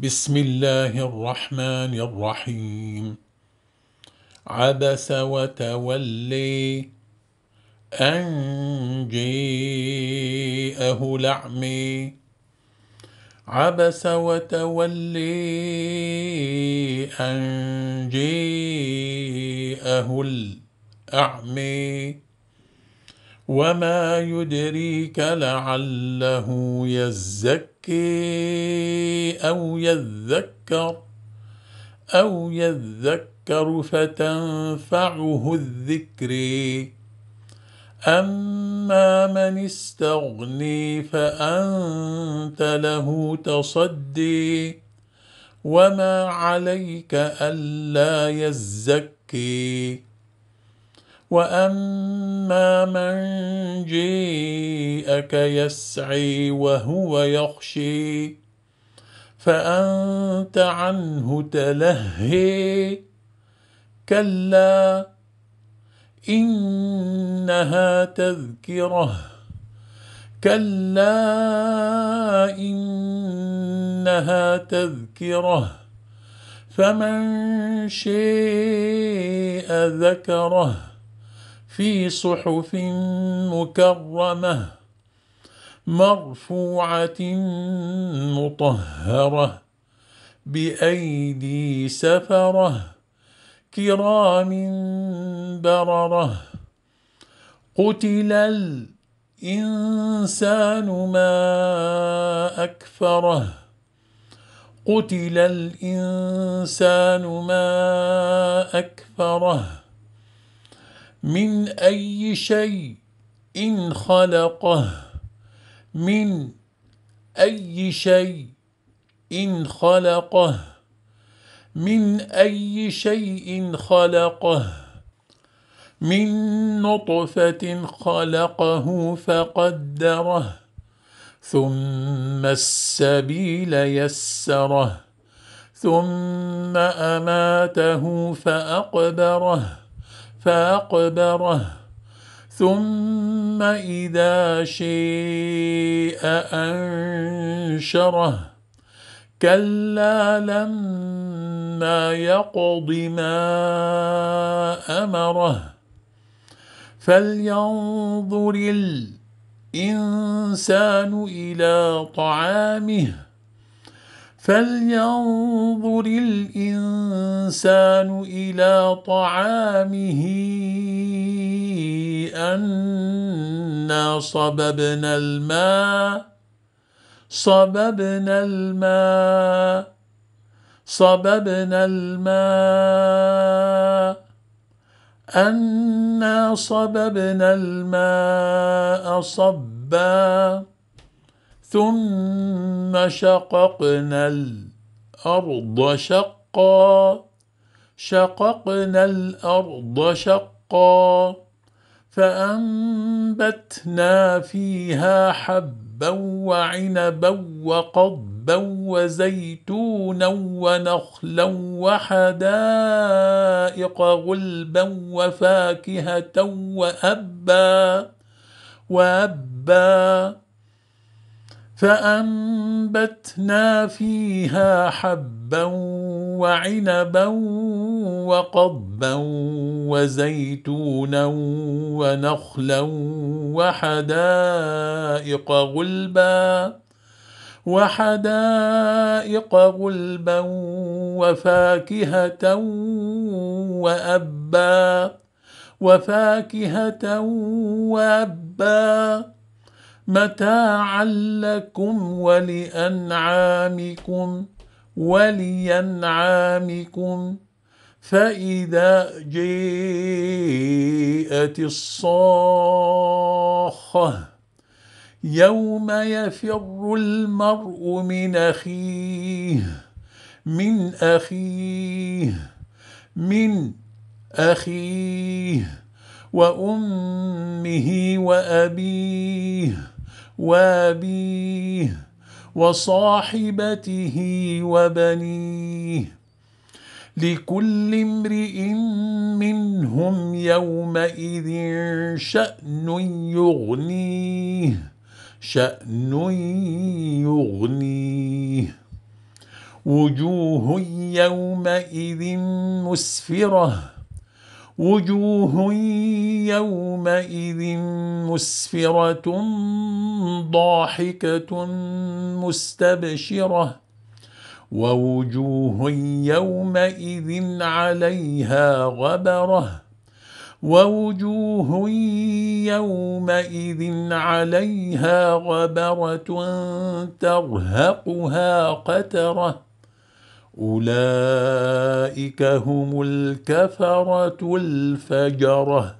بسم الله الرحمن الرحيم عبس وتولي أن جيءه لعمي عبس وتولي أن جيءه الأعمي وما يدريك لعله يزكي أو يذكر أو يذكر فتنفعه الذكر أما من استغني فأنت له تصدي وما عليك ألا يزكي وأما من جيءك يسعي وهو يخشي فأنت عنه تلهي كلا إنها تذكرة كلا إنها تذكرة فمن شيء ذكره في صحف مكرمه مرفوعه مطهره بايدي سفره كرام برره قتل الانسان ما اكفره قتل الانسان ما اكفره من أي شيء إن خلقه من أي شيء إن خلقه من أي شيء خلقه من نطفة خلقه فقدره ثم السبيل يسره ثم أماته فأقبره فأقبره ثم إذا شيء أنشره كلا لما يقض ما أمره فلينظر الإنسان إلى طعامه فلينظر الإنسان الإنسان إلى طعامه أنا صببنا الماء صببنا الماء صببنا الماء أنا صببنا الماء صبا ثم شققنا الأرض شقا شققنا الأرض شقا فأنبتنا فيها حبا وعنبا وقضبا وزيتونا ونخلا وحدائق غلبا وفاكهة وأبا وأبا فأنبتنا فيها حبا وعنبا وقضبا وزيتونا ونخلا وحدائق غلبا وحدائق غلبا وفاكهة وأبا وفاكهة وأبا متاعا لكم ولأنعامكم ولينعامكم فإذا جاءت الصاخة يوم يفر المرء من أخيه من أخيه من أخيه وأمه وأبيه وابيه وصاحبته وبنيه لكل امرئ منهم يومئذ شأن يغنيه شأن يغنيه وجوه يومئذ مسفره وجوه يومئذ مسفرة ضاحكة مستبشرة ووجوه يومئذ عليها غبرة ووجوه يومئذ عليها غبرة ترهقها قتره أولئك هم الكفرة الفجرة